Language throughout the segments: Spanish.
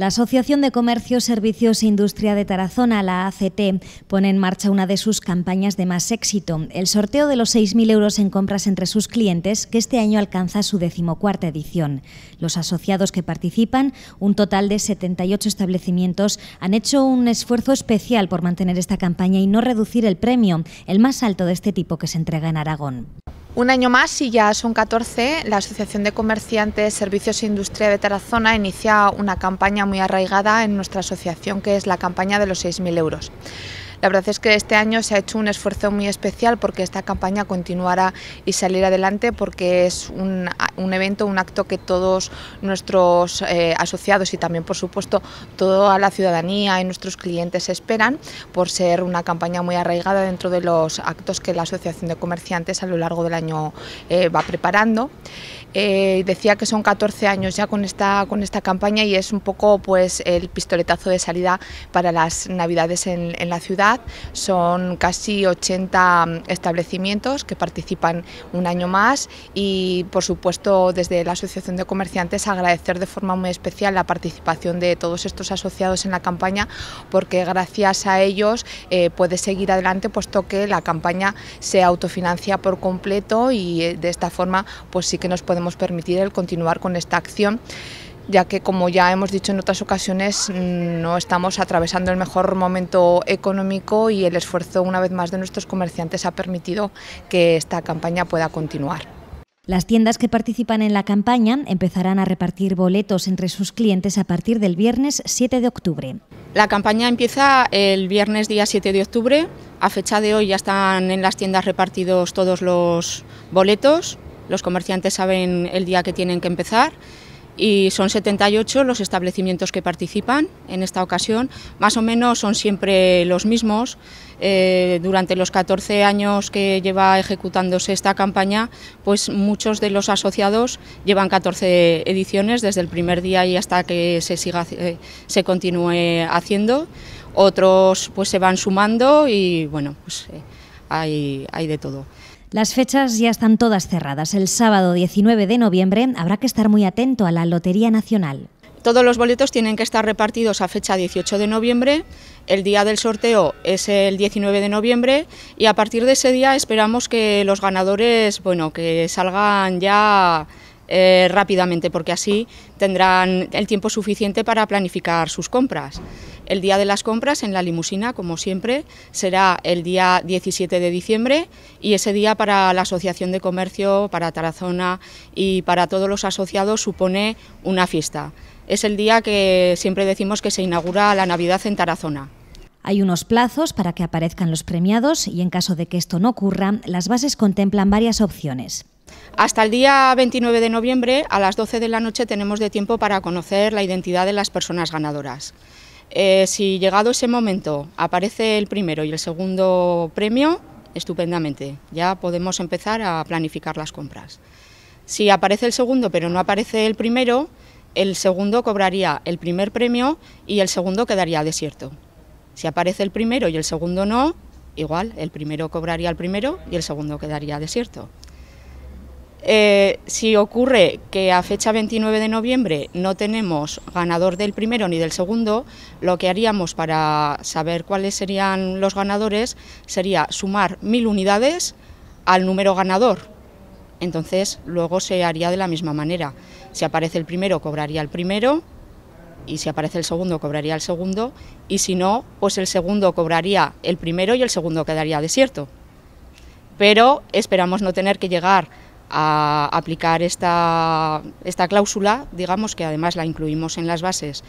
La Asociación de Comercio, Servicios e Industria de Tarazona, la ACT, pone en marcha una de sus campañas de más éxito, el sorteo de los 6.000 euros en compras entre sus clientes, que este año alcanza su decimocuarta edición. Los asociados que participan, un total de 78 establecimientos, han hecho un esfuerzo especial por mantener esta campaña y no reducir el premio, el más alto de este tipo que se entrega en Aragón. Un año más y ya son 14, la Asociación de Comerciantes, Servicios e Industria de Tarazona inicia una campaña muy arraigada en nuestra asociación que es la campaña de los 6.000 euros. La verdad es que este año se ha hecho un esfuerzo muy especial porque esta campaña continuará y salir adelante porque es un, evento, un acto que todos nuestros eh, asociados y también, por supuesto, toda la ciudadanía y nuestros clientes esperan por ser una campaña muy arraigada dentro de los actos que la Asociación de Comerciantes a lo largo del año eh, va preparando. Eh, decía que son 14 años ya con esta, con esta campaña y es un poco pues, el pistoletazo de salida para las navidades en la ciudad son casi 80 establecimientos que participan un año más y, por supuesto, desde la Asociación de Comerciantes agradecer de forma muy especial la participación de todos estos asociados en la campaña porque gracias a ellos eh, puede seguir adelante puesto que la campaña se autofinancia por completo y eh, de esta forma pues sí que nos podemos permitir el continuar con esta acción ya que como ya hemos dicho en otras ocasiones, mm, no estamos atravesando el mejor momento económico y el esfuerzo una vez más de nuestros comerciantes ha permitido que esta campaña pueda continuar. Las tiendas que participan en la campaña empezarán a repartir boletos entre sus clientes a partir del viernes 7 de octubre. La campaña empieza el viernes día 7 de octubre. A fecha de hoy ya están en las tiendas repartidos todos los boletos. Los comerciantes saben el día que tienen que empezar y son 78 los establecimientos que participan en esta ocasión. Más o menos son siempre los mismos. Eh, durante los 14 años que lleva ejecutándose esta campaña, pues muchos de los asociados llevan 14 ediciones desde el primer día y hasta que se, siga, eh, se continúe haciendo. Otros pues se van sumando y bueno, pues eh, hay de todo. Las fechas ya están todas cerradas. El sábado 19 de noviembre habrá que estar muy atento a la Lotería Nacional. Todos los boletos tienen que estar repartidos a fecha 18 de noviembre. El día del sorteo es el 19 de noviembre y a partir de ese día esperamos que los ganadores, bueno, que salgan ya eh, rápidamente porque así tendrán el tiempo suficiente para planificar sus compras. El día de las compras en la limusina, como siempre, será el día 17 de diciembre y ese día para la Asociación de Comercio, para Tarazona y para todos los asociados supone una fiesta. Es el día que siempre decimos que se inaugura la Navidad en Tarazona. Hay unos plazos para que aparezcan los premiados y en caso de que esto no ocurra, las bases contemplan varias opciones. Hasta el día 29 de noviembre, a las 12 de la noche, tenemos de tiempo para conocer la identidad de las personas ganadoras. Eh, si llegado ese momento aparece el primero y el segundo premio, estupendamente, ya podemos empezar a planificar las compras. Si aparece el segundo pero no aparece el primero, el segundo cobraría el primer premio y el segundo quedaría desierto. Si aparece el primero y el segundo no, igual, el primero cobraría el primero y el segundo quedaría desierto. Eh, si ocurre que a fecha 29 de noviembre no tenemos ganador del primero ni del segundo, lo que haríamos para saber cuáles serían los ganadores sería sumar mil unidades al número ganador. Entonces, luego se haría de la misma manera. Si aparece el primero, cobraría el primero, y si aparece el segundo, cobraría el segundo, y si no, pues el segundo cobraría el primero y el segundo quedaría desierto. Pero esperamos no tener que llegar a aplicar esta, esta cláusula, digamos que además la incluimos en las bases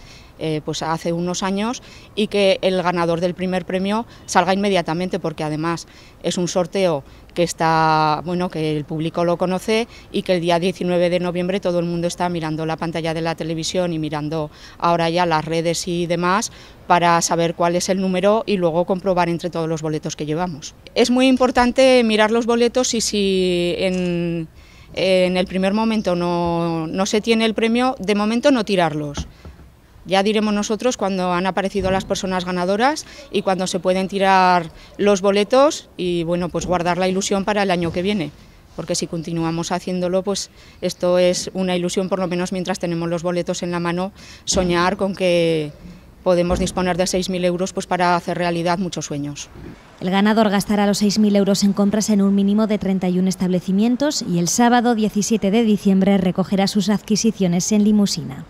eh, pues hace unos años y que el ganador del primer premio salga inmediatamente porque además es un sorteo que está bueno que el público lo conoce y que el día 19 de noviembre todo el mundo está mirando la pantalla de la televisión y mirando ahora ya las redes y demás para saber cuál es el número y luego comprobar entre todos los boletos que llevamos. Es muy importante mirar los boletos y si en, el primer momento no se tiene el premio, de momento no tirarlos. Ya diremos nosotros cuando han aparecido las personas ganadoras y cuando se pueden tirar los boletos y bueno, pues guardar la ilusión para el año que viene. Porque si continuamos haciéndolo, pues esto es una ilusión, por lo menos mientras tenemos los boletos en la mano, soñar con que podemos disponer de 6.000 euros pues, para hacer realidad muchos sueños. El ganador gastará los 6.000 euros en compras en un mínimo de 31 establecimientos y el sábado 17 de diciembre recogerá sus adquisiciones en limusina.